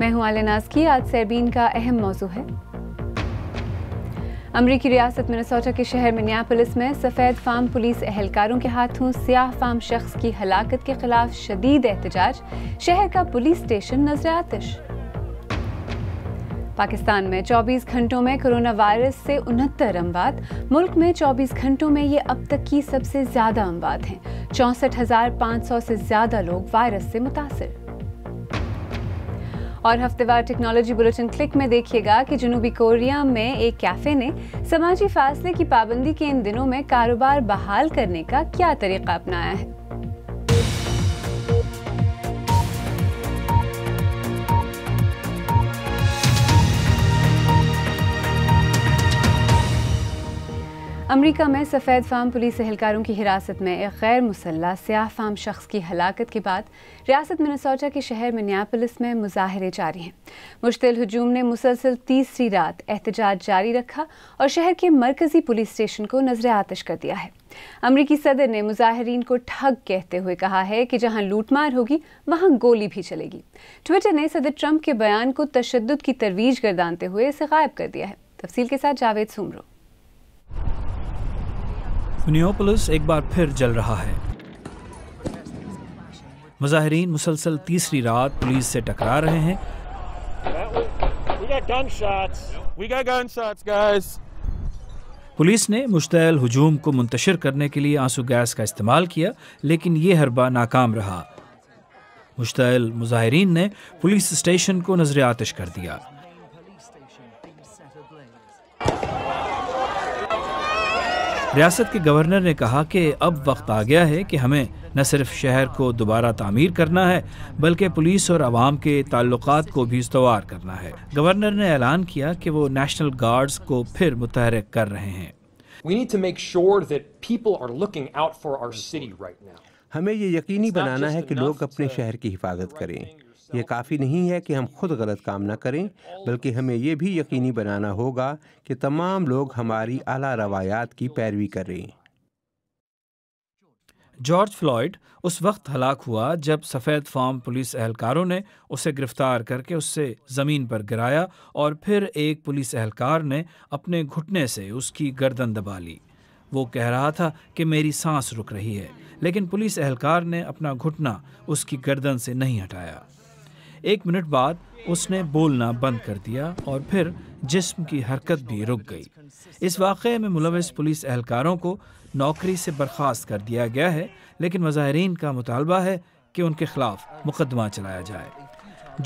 मैं हूं आलिया नाजकी आज सैरबीन का अहम मौजू है अमरीकी रियासत मिनसोटा के शहर पुलिस में सफ़ेद फार्म पुलिस एहलकारों के हाथों सियाह फार्म शख्स की हलाकत के खिलाफ शदीद एहतजाज शहर का पुलिस स्टेशन नजर आतिश पाकिस्तान में 24 घंटों में कोरोना वायरस से उनहत्तर अमवात मुल्क में 24 घंटों में ये अब तक की सबसे ज़्यादा अमवात हैं चौंसठ हज़ार पाँच सौ से ज़्यादा लोग वायरस से मुतासर और हफ्तेवार टेक्नोलॉजी बुलेटिन क्लिक में देखिएगा कि जुनूबी कोरिया में एक कैफे ने समाजी फासले की पाबंदी के इन दिनों में कारोबार बहाल करने का क्या तरीका अपनाया है अमरीका में सफ़ेद फाम पुलिस एहलकारों की हिरासत में एक गैर मुसल्ह स्याह फाम शख्स की हलाकत के बाद रियासत मिनसोटा के शहर मिनियापोलिस में मुजाहरे जारी हैं मुश्तिल हजूम ने मुसलसल तीसरी रात एहतजाज जारी रखा और शहर के मरकज़ी पुलिस स्टेशन को नजर आतश कर दिया है अमरीकी सदर ने मुजाहरीन को ठग कहते हुए कहा है कि जहां लूटमार होगी वहां गोली भी चलेगी ट्विटर ने सदर ट्रंप के बयान को तशद की तरवीज गर्दानते हुए इसे गायब कर दिया है तफसील के साथ जावेद सुमरो फिनियोपोलिस एक बार फिर जल रहा है मुजाहरीन मुसलसल तीसरी रात पुलिस से टकरा रहे हैं पुलिस ने मुश्तैल हजूम को मुंतशर करने के लिए आंसू गैस का इस्तेमाल किया लेकिन ये हरबा नाकाम रहा मुश्तैल मुजाहरीन ने पुलिस स्टेशन को नजर आतिश कर दिया रियासत के गवर्नर ने कहा कि अब वक्त आ गया है कि हमें न सिर्फ शहर को दोबारा तामीर करना है बल्कि पुलिस और आवाम के ताल्लुक को भी इस्तवार करना है गवर्नर ने ऐलान किया कि वो नेशनल गार्ड्स को फिर मुतहरक कर रहे हैं We need to make sure that people are looking out for our city right now. हमें ये यकीनी बनाना है कि लोग अपने शहर की हिफाजत करें ये काफ़ी नहीं है कि हम खुद गलत काम ना करें बल्कि हमें यह भी यकीनी बनाना होगा कि तमाम लोग हमारी आला रवायात की पैरवी करें जॉर्ज फ्लॉयड उस वक्त हलाक हुआ जब सफ़ेद फॉर्म पुलिस एहलकारों ने उसे गिरफ्तार करके उससे ज़मीन पर गिराया और फिर एक पुलिस एहलकार ने अपने घुटने से उसकी गर्दन दबा ली वो कह रहा था कि मेरी सांस रुक रही है लेकिन पुलिस एहलकार ने अपना घुटना उसकी गर्दन से नहीं हटाया एक मिनट बाद उसने बोलना बंद कर दिया और फिर जिस्म की हरकत भी रुक गई इस वाक़े में मुलविस पुलिस एहलकारों को नौकरी से बर्खास्त कर दिया गया है लेकिन मज़ाहरीन का मुतालबा है कि उनके खिलाफ मुकदमा चलाया जाए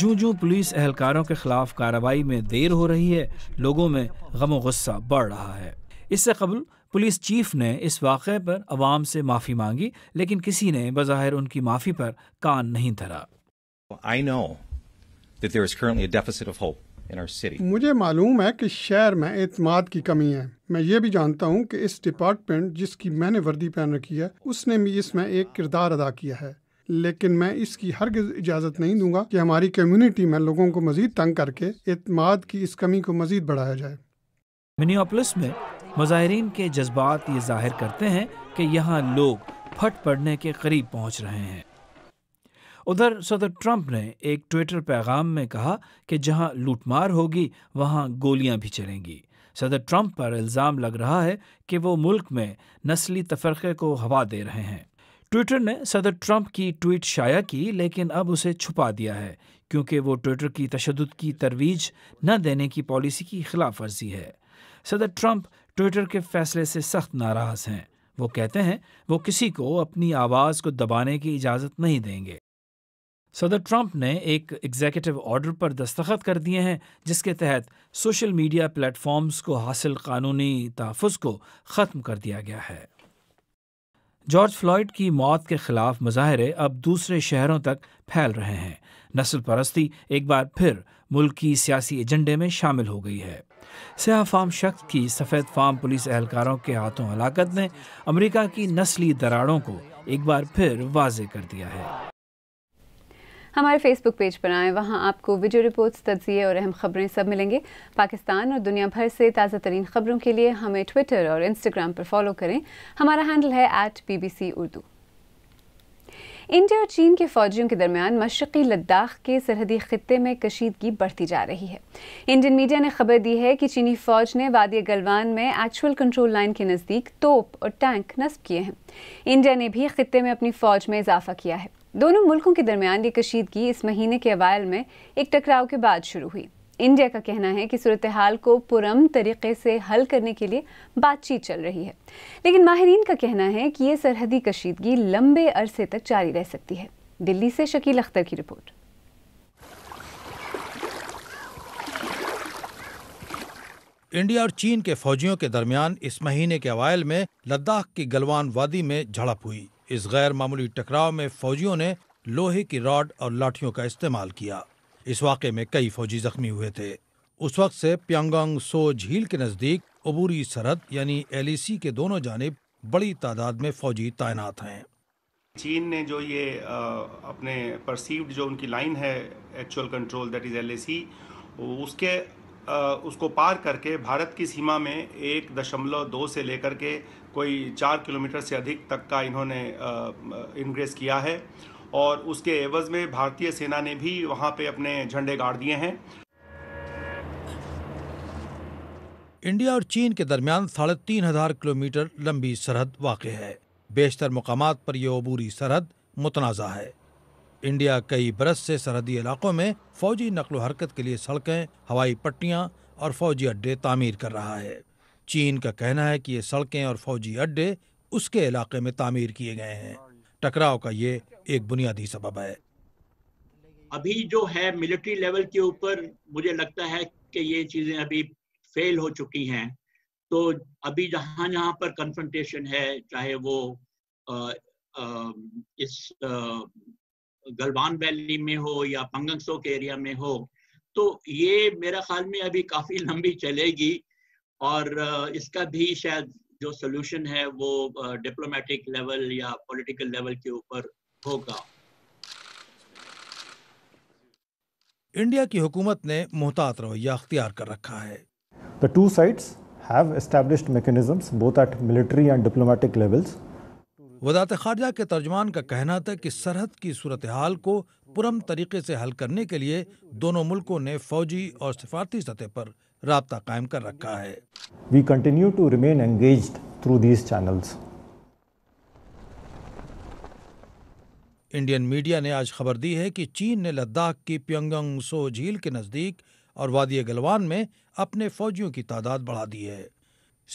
जूँ जूँ पुलिस एहलकारों के खिलाफ कार्रवाई में देर हो रही है लोगों में गम गुस्सा बढ़ रहा है इससे कबल पुलिस चीफ ने इस वाक़े पर आवाम से माफ़ी मांगी लेकिन किसी ने बज़ाहिर उनकी माफ़ी पर कान नहीं धरा I know that there is currently a deficit of hope in our city. मुझे मालूम है कि शहर में एतमाद की कमी है मैं ये भी जानता हूँ कि इस डिपार्टमेंट जिसकी मैंने वर्दी पहन रखी है उसने भी इसमें एक किरदार अदा किया है लेकिन मैं इसकी हर इजाज़त नहीं दूंगा कि हमारी कम्युनिटी में लोगों को मजीद तंग करके इतमाद की इस कमी को मजीद बढ़ाया जाए मिनियोपलिस में मुजाहरीन के जज्बात ये जाहिर करते हैं कि यहाँ लोग फट पड़ने के करीब पहुँच रहे हैं उधर सदर ट्रंप ने एक ट्विटर पैगाम में कहा कि जहां लूटमार होगी वहां गोलियां भी चलेंगी सदर ट्रंप पर इल्ज़ाम लग रहा है कि वो मुल्क में नस्ली तफरक़े को हवा दे रहे हैं ट्विटर ने सदर ट्रंप की ट्वीट शाया की लेकिन अब उसे छुपा दिया है क्योंकि वो ट्विटर की तशद की तरवीज न देने की पॉलिसी की खिलाफ वर्जी है सदर ट्रंप ट्विटर के फैसले से सख्त नाराज़ हैं वो कहते हैं वो किसी को अपनी आवाज़ को दबाने की इजाज़त नहीं देंगे सदर ट्रंप ने एक एग्जीक्यूटिव ऑर्डर पर दस्तखत कर दिए हैं जिसके तहत सोशल मीडिया प्लेटफॉर्म्स को हासिल कानूनी तहफ़ को ख़त्म कर दिया गया है जॉर्ज फ्लॉयड की मौत के खिलाफ मुजाहरे अब दूसरे शहरों तक फैल रहे हैं नस्ल परस्ती एक बार फिर मुल्क की सियासी एजेंडे में शामिल हो गई है सयाह फाम शख्स की सफ़ेद फाम पुलिस एहलकारों के हाथों हलाकत ने अमेरिका की नस्ली दराड़ों को एक बार फिर वाजे कर दिया है हमारे फेसबुक पेज पर आएँ वहाँ आपको वीडियो रिपोर्ट्स तजिए और अहम खबरें सब मिलेंगे पाकिस्तान और दुनिया भर से ताज़ा तरीन खबरों के लिए हमें ट्विटर और इंस्टाग्राम पर फॉलो करें हमारा हैंडल है at B B C Urdu India और चीन के फौजियों के दरमियान मशरकी लद्दाख के सरहदी खत्े में कशीदगी बढ़ती जा रही है इंडियन मीडिया ने खबर दी है कि चीनी फौज ने वादी गलवान में एक्चुअल कंट्रोल लाइन के नज़दीक तोप और टैंक नस्ब किए हैं इंडिया ने भी खत्े में अपनी फौज में इजाफा किया है दोनों मुल्कों के दरमियान ये कशीदगी इस महीने के अवायल में एक टकराव के बाद शुरू हुई इंडिया का कहना है कि सूरत हाल को पुरम तरीके से हल करने के लिए बातचीत चल रही है लेकिन माहरीन का कहना है कि ये सरहदी कशीदगी लंबे अरसे तक जारी रह सकती है दिल्ली से शकील अख्तर की रिपोर्ट इंडिया और चीन के फौजियों के दरमियान इस महीने के अवायल में लद्दाख की गलवान वादी में झड़प हुई इस गैर मामूली टकराव में फौजियों ने लोहे की रॉड और लाठियों का इस्तेमाल किया इस वाक़े में कई फौजी जख्मी हुए थे उस वक्त से प्यांगोंग सो झील के नज़दीक अबूरी सरहद यानी एलईसी के दोनों जानब बड़ी तादाद में फौजी तैनात हैं चीन ने जो ये आ, अपने परसीव्ड जो उनकी लाइन है actual control that is LAC उसके उसको पार करके भारत की सीमा में एक दशमलव दो से लेकर के कोई चार किलोमीटर से अधिक तक का इन्होंने इनग्रेस किया है और उसके एवज में भारतीय सेना ने भी वहाँ पे अपने झंडे गाड़ दिए हैं इंडिया और चीन के दरमियान साढ़े तीन हजार किलोमीटर लंबी सरहद वाक़ है बेशतर मकाम पर यह अबूरी सरहद मुतनाज़ा है इंडिया कई बरस से सरहदी इलाकों में फौजी नकलो हरकत के लिए सड़कें हवाई पट्टियाँ और फौजी अड्डे तामीर कर रहा है चीन का कहना है कि ये सड़कें और फौजी अड्डे उसके इलाके में तामीर किए गए हैं टकराव का ये एक बुनियादी सबब है अभी जो है मिलिट्री लेवल के ऊपर मुझे लगता है कि ये चीजें अभी फेल हो चुकी हैं तो अभी जहां जहां पर कन्फ्रंटेशन है चाहे वो आ, आ, इस आ, गलवान वैली में हो या पंगसोक एरिया में हो तो ये मेरा ख्याल में अभी काफी लंबी चलेगी और इसका भी शायद जो सोल्यूशन है वो डिप्लोमेटिक लेवल या पॉलिटिकल लेवल के ऊपर होगा इंडिया की हुकूमत ने मोहतात रवैया अख्तियार कर रखा है the two sides have established mechanisms both at military and diplomatic levels वजारत खारजा के तर्जमान का कहना था कि सरहद की सूरत हाल को पुरम तरीके से हल करने के लिए दोनों मुल्कों ने फौजी और सिफारती सतह पर रबता कायम कर रखा है we continue to remain engage through these channels Indian media ने आज खबर दी है कि चीन ने लद्दाख की प्यंगंग झील के नज़दीक और वादी गलवान में अपने फौजियों की तादाद बढ़ा दी है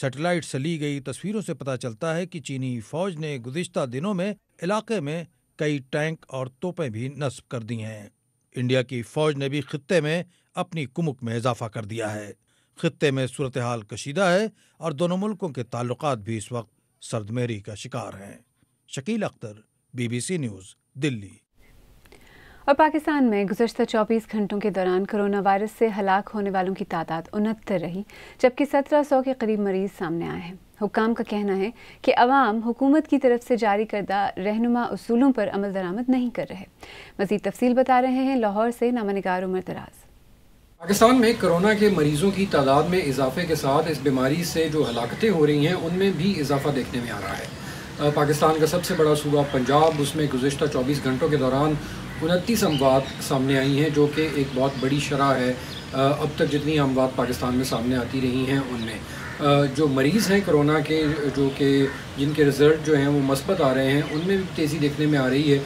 सैटेलाइट से ली गई तस्वीरों से पता चलता है कि चीनी फौज ने गुजशत दिनों में इलाके में कई टैंक और तोपें भी नस्ब कर दी हैं इंडिया की फौज ने भी खत्े में अपनी कुमुक में इजाफा कर दिया है खत्े में सूरत हाल कशीदा है और दोनों मुल्कों के ताल्लुक भी इस वक्त सर्दमेरी का शिकार हैं शकील अख्तर बीबीसी न्यूज़ दिल्ली और पाकिस्तान में गुजशत 24 घंटों के दौरान कोरोना वायरस से हलाक होने वालों की तादाद उनहत्तर रही जबकि 1700 के करीब मरीज सामने आए हैं हुकाम का कहना है कि अवाम हुकूमत की तरफ से जारी करदा रहनुमा असूलों पर अमल दरामद नहीं कर रहे मजीद तफसील बता रहे हैं लाहौर से नगार उमर दराज पाकिस्तान में कोरोना के मरीजों की तादाद में इजाफे के साथ इस बीमारी से जो हलाकतें हो रही हैं उनमें भी इजाफा देखने में आ रहा है पाकिस्तान का सबसे बड़ा सूबा पंजाब उसमें गुजशत 24 घंटों के दौरान उनतीस अमवात सामने आई हैं जो कि एक बहुत बड़ी शरह है अब तक जितनी अमवात पाकिस्तान में सामने आती रही हैं उनमें जो मरीज़ हैं कोरोना के जो कि जिनके रिज़ल्ट जो हैं वो मस्बत आ रहे हैं उनमें भी तेज़ी देखने में आ रही है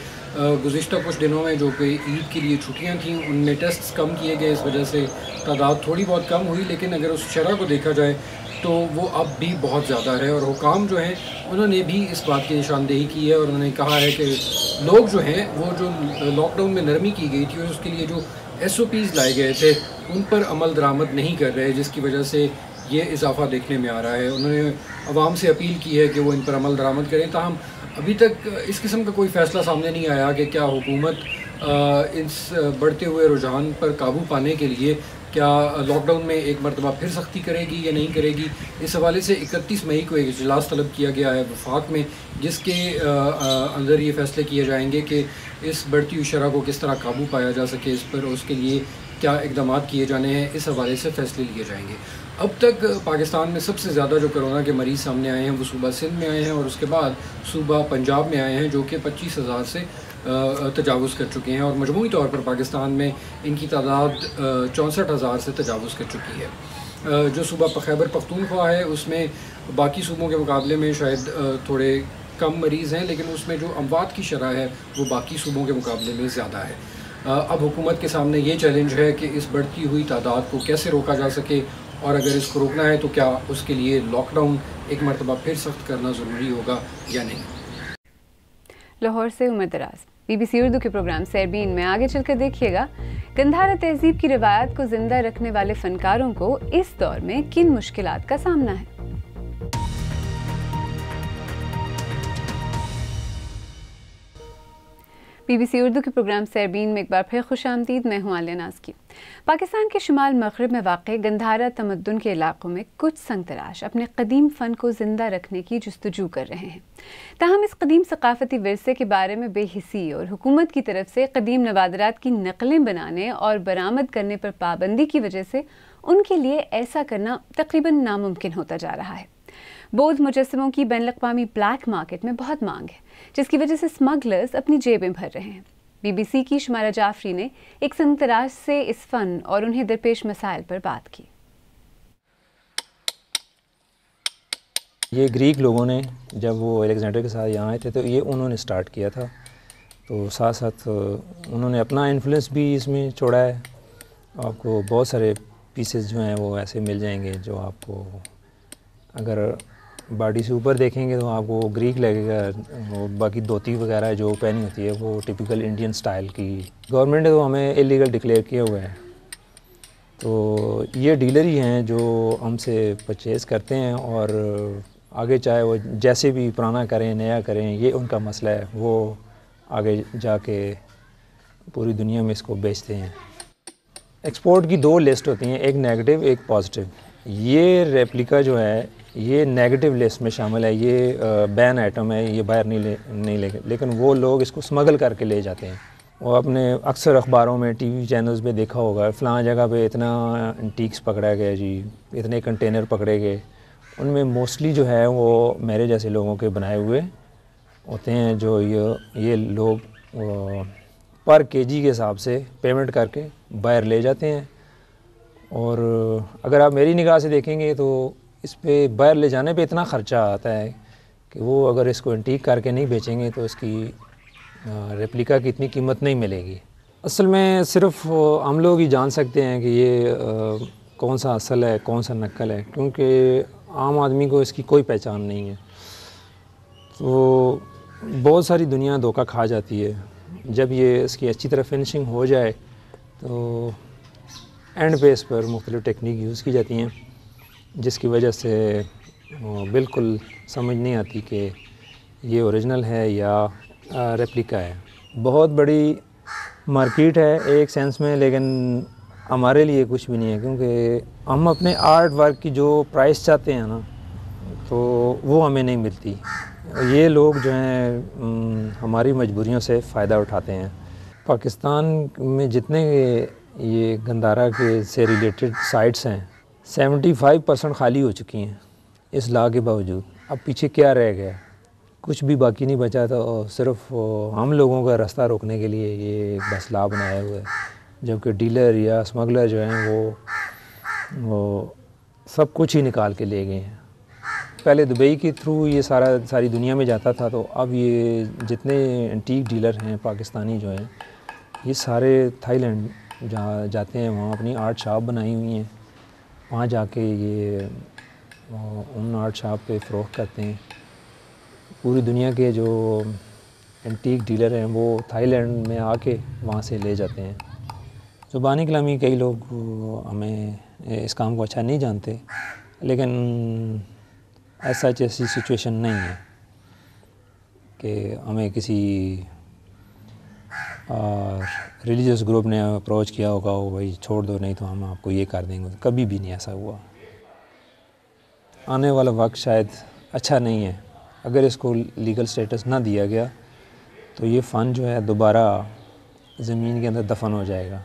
गुज्त कुछ दिनों में जो कि ईद के लिए छुट्टियाँ थीं उनमें टेस्ट कम किए गए इस वजह से तादाद थोड़ी बहुत कम हुई लेकिन अगर उस शरह को देखा जाए तो वो अब भी बहुत ज़्यादा है और हुकाम जो हैं उन्होंने भी इस बात की निशानदेही की है और उन्होंने कहा है कि लोग जो हैं वो जो लॉकडाउन में नरमी की गई थी और उसके लिए जो एस ओ पीज़ लाए गए थे उन पर अमल दरामद नहीं कर रहे जिसकी वजह से ये इजाफा देखने में आ रहा है उन्होंने आवाम से अपील की है कि वो इन पर अमल दरामद करें ताहम अभी तक इस किस्म का कोई फ़ैसला सामने नहीं आया कि क्या हुकूमत इस बढ़ते हुए रुझान पर काबू पाने के लिए क्या लॉकडाउन में एक मरतबा फिर सख्ती करेगी या नहीं करेगी इस हवाले से इकतीस मई को एक अजलास तलब किया गया है वफाक में जिसके अंदर ये फैसले किए जाएंगे कि इस बढ़ती हुई शरह को किस तरह काबू पाया जा सके इस पर उसके लिए क्या इकदाम किए जाने हैं इस हवाले से फ़ैसले लिए जाएंगे अब तक पाकिस्तान में सबसे ज़्यादा जो करोना के मरीज़ सामने आए हैं वो सूबा सिंध में आए हैं और उसके बाद सूबा पंजाब में आए हैं जो कि पच्चीस हज़ार से तजावज़ कर चुके हैं और मजमू तौर पर पाकिस्तान में इनकी तादाद चौंसठ हज़ार से तजावज़ कर चुकी है जो सूबा खैबर पख्तूनख्वा है उसमें बाकी सूबों के मुकाबले में शायद थोड़े कम मरीज़ हैं लेकिन उसमें जो अमवात की शरह है वो बाकी सूबों के मुकाबले में ज़्यादा है अब हुकूमत के सामने ये चैलेंज है कि इस बढ़ती हुई तादाद को कैसे रोका जा सके और अगर इसको रोकना है तो क्या उसके लिए लॉकडाउन एक मरतबा फिर सख्त करना ज़रूरी होगा या नहीं लाहौर से उमर दराज बीबीसी उर्दू के प्रोग्राम सैरबीन में आगे चलकर देखिएगा गंधार तहजीब की रिवायत को जिंदा रखने वाले फनकारों को इस दौर में किन मुश्किल का सामना है बीबीसी उर्दू के प्रोग्राम सैरबीन में एक बार फिर खुश आमदीद मैं हूँ आलिया नाज की पाकिस्तान के शुमाल मगरब में वाक़ गंधारा तमदन के इलाकों में कुछ संग तराश अपने कदीम फ़न को ज़िंदा रखने की जस्तजू कर रहे हैं ताहम इस कदीम सकाफती वरसे के बारे में बेहसी और हुकूमत की तरफ से कदीम नवादरात की नकलें बनाने और बरामद करने पर पाबंदी की वजह से उनके लिए ऐसा करना तकरीबन नामुमकिन होता जा रहा है बौद्ध मुजस्मों की बैन अवी ब्लैक मार्केट में बहुत मांग है जिसकी वजह से स्मगलर्स अपनी जेबें भर रहे हैं बीबीसी की शुमारा जाफरी ने एक संतराज से इस फन और उन्हें दरपेश मसाइल पर बात की ये ग्रीक लोगों ने जब वो एलेक्जेंडर के साथ यहाँ आए थे तो ये उन्होंने स्टार्ट किया था तो साथ साथ उन्होंने अपना इन्फ्लुएंस भी इसमें छोड़ा है आपको बहुत सारे पीसेस जो हैं वो ऐसे मिल जाएंगे जो आपको अगर बॉडी से ऊपर देखेंगे तो आपको ग्रीक लगेगा और बाकी धोती वगैरह जो पहनी होती है वो टिपिकल इंडियन स्टाइल की गवर्नमेंट ने तो हमें इलीगल डिक्लेयर किया हुआ है तो ये डीलर ही हैं जो हमसे परचेज़ करते हैं और आगे चाहे वो जैसे भी पुराना करें नया करें ये उनका मसला है वो आगे जाके पूरी दुनिया में इसको बेचते हैं एक्सपोर्ट की दो लिस्ट होती हैं एक नेगेटिव एक पॉजिटिव ये रेप्लिका जो है ये नेगेटिव लिस्ट में शामिल है ये बैन आइटम है ये बाहर नहीं ले नहीं ले लेकिन वो लोग इसको स्मगल करके ले जाते हैं वो अपने अक्सर अखबारों में टीवी चैनल्स पे देखा होगा फलां जगह पे इतना टीक्स पकड़ा गया जी इतने कंटेनर पकड़े गए उनमें मोस्टली जो है वो मेरे जैसे लोगों के बनाए हुए होते हैं जो ये ये लोग पर जी के हिसाब से पेमेंट करके बाहर ले जाते हैं और अगर आप मेरी निगाह से देखेंगे तो इस पर बाहर ले जाने पे इतना ख़र्चा आता है कि वो अगर इसको एंटीक करके नहीं बेचेंगे तो इसकी रेप्लिका की इतनी कीमत नहीं मिलेगी असल में सिर्फ हम लोग ही जान सकते हैं कि ये कौन सा असल है कौन सा नकल है क्योंकि आम आदमी को इसकी कोई पहचान नहीं है तो बहुत सारी दुनिया धोखा खा जाती है जब ये इसकी अच्छी तरह फिनिशिंग हो जाए तो एंड पे इस पर मुख्तलिफ़ टेक्निक यूज़ की जाती हैं जिसकी वजह से बिल्कुल समझ नहीं आती कि ये ओरिजिनल है या रेप्लिका है बहुत बड़ी मार्केट है एक सेंस में लेकिन हमारे लिए कुछ भी नहीं है क्योंकि हम अपने आर्ट वर्क की जो प्राइस चाहते हैं ना तो वो हमें नहीं मिलती ये लोग जो हैं हमारी मजबूरियों से फ़ायदा उठाते हैं पाकिस्तान में जितने ये गंदारा के से रिलेटेड साइट्स हैं सेवेंटी फाइव परसेंट खाली हो चुकी हैं इस ला के बावजूद अब पीछे क्या रह गया कुछ भी बाकी नहीं बचा था और सिर्फ हम लोगों का रास्ता रोकने के लिए ये बस ला बनाया हुआ है जबकि डीलर या स्मगलर जो हैं वो वो सब कुछ ही निकाल के ले गए हैं पहले दुबई के थ्रू ये सारा सारी दुनिया में जाता था तो अब ये जितने एंटीक डीलर हैं पाकिस्तानी जो हैं ये सारे थाईलैंड जहाँ जाते हैं वहाँ अपनी आर्ट शॉप बनाई हुई हैं वहाँ जाके ये उन आर्ट शॉप पे फ़रोख करते हैं पूरी दुनिया के जो एंटीक डीलर हैं वो थाईलैंड में आके वहाँ से ले जाते हैं ज़ुबानी कलामी कई लोग हमें इस काम को अच्छा नहीं जानते लेकिन ऐसा ऐसी सिचुएशन नहीं है कि हमें किसी और रिलीजियस ग्रुप ने अप्रोच किया होगा वो भाई छोड़ दो नहीं तो हम आपको ये कर देंगे कभी भी नहीं ऐसा हुआ आने वाला वक्त शायद अच्छा नहीं है अगर इसको लीगल स्टेटस ना दिया गया तो ये फ़ंड जो है दोबारा ज़मीन के अंदर दफन हो जाएगा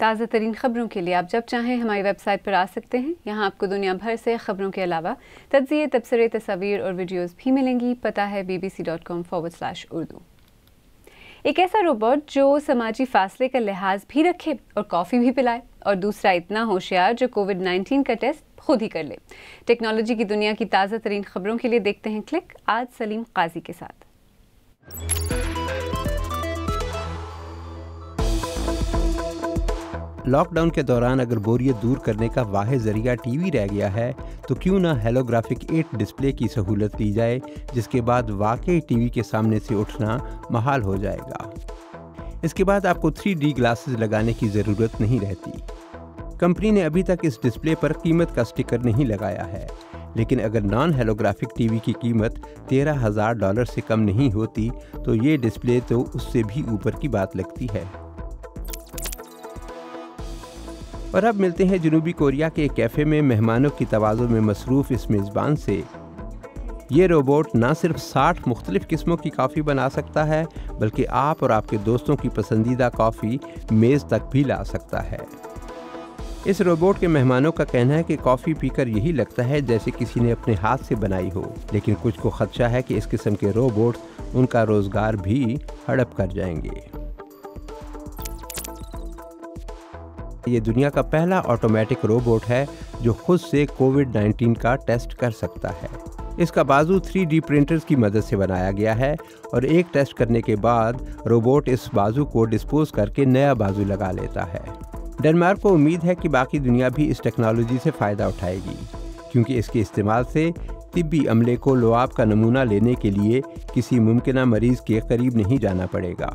ताज़ा तरीन खबरों के लिए आप जब चाहें हमारी वेबसाइट पर आ सकते हैं यहाँ आपको दुनिया भर से खबरों के अलावा तजिए तबसरे तस्वीर और वीडियोज़ भी मिलेंगी पता है B B C dot com forward slash Urdu एक ऐसा रोबोट जो समाजी फासले का लिहाज भी रखे और कॉफ़ी भी पिलाए और दूसरा इतना होशियार जो कोविड 19 का टेस्ट खुद ही कर ले टेक्नोलॉजी की दुनिया की ताज़ा तरीन खबरों के लिए देखते हैं क्लिक आज सलीम काजी के साथ लॉकडाउन के दौरान अगर बोरियत दूर करने का वाह जरिया टीवी रह गया है तो क्यों ना हेलोग्राफिक एट डिस्प्ले की सहूलत ली जाए जिसके बाद वाकई टीवी के सामने से उठना महाल हो जाएगा इसके बाद आपको थ्री डी ग्लासेस लगाने की ज़रूरत नहीं रहती कंपनी ने अभी तक इस डिस्प्ले पर कीमत का स्टिकर नहीं लगाया है लेकिन अगर नॉन हेलोग्राफिक टीवी की कीमत तेरह हज़ार डॉलर से कम नहीं होती तो ये डिस्प्ले तो उससे भी ऊपर की बात लगती है और अब मिलते हैं जनूबी कोरिया के कैफ़े में मेहमानों की तवाज़ो में मसरूफ़ इस मेज़बान से ये रोबोट ना सिर्फ 60 मुख्तलिफ़ किस्मों की कॉफ़ी बना सकता है बल्कि आप और आपके दोस्तों की पसंदीदा कॉफ़ी मेज़ तक भी ला सकता है इस रोबोट के मेहमानों का कहना है कि कॉफ़ी पीकर यही लगता है जैसे किसी ने अपने हाथ से बनाई हो लेकिन कुछ को खदशा है कि इस किस्म के रोबोट उनका रोज़गार भी हड़प कर जाएंगे ये दुनिया का पहला ऑटोमेटिक रोबोट है जो खुद से कोविड 19 का टेस्ट कर सकता है इसका बाजू 3D प्रिंटर्स की मदद से बनाया गया है और एक टेस्ट करने के बाद रोबोट इस बाजू को डिस्पोज करके नया बाजू लगा लेता है डेनमार्क को उम्मीद है कि बाकी दुनिया भी इस टेक्नोलॉजी से फ़ायदा उठाएगी क्योंकि इसके इस्तेमाल से तिब्बी अमले को लोआब का नमूना लेने के लिए किसी मुमकिन मरीज़ के करीब नहीं जाना पड़ेगा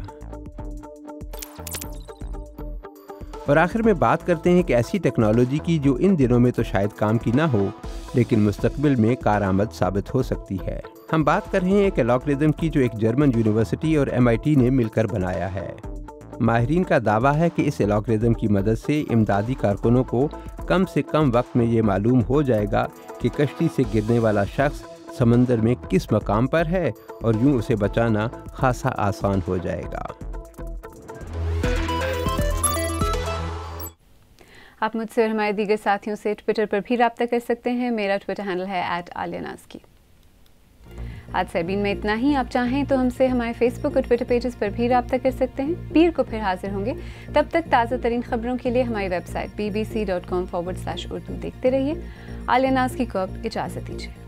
और आखिर में बात करते हैं एक ऐसी टेक्नोलॉजी की जो इन दिनों में तो शायद काम की ना हो लेकिन मुस्तबिल में आमद साबित हो सकती है हम बात कर रहे हैं एक एलॉक्रिज्म की जो एक जर्मन यूनिवर्सिटी और एम ने मिलकर बनाया है माहरीन का दावा है कि इस एलॉक्रिज्म की मदद से इमदादी कारकुनों को कम से कम वक्त में ये मालूम हो जाएगा कि कश्ती से गिरने वाला शख्स समंदर में किस मकाम पर है और यूं उसे बचाना खासा आसान हो जाएगा आप मुझसे और हमारे दीगर साथियों से ट्विटर पर भी रबता कर सकते हैं मेरा ट्विटर हैंडल है एट आलियानास्की आज सैबीन में इतना ही आप चाहें तो हमसे हमारे फेसबुक और ट्विटर पेजेस पर भी रबता कर सकते हैं पीर को फिर हाजिर होंगे तब तक ताज़ा तरीन खबरों के लिए हमारी website B B C dot com forward slash Urdu देखते रहिए आलियानास्की को अब इजाज़त दीजिए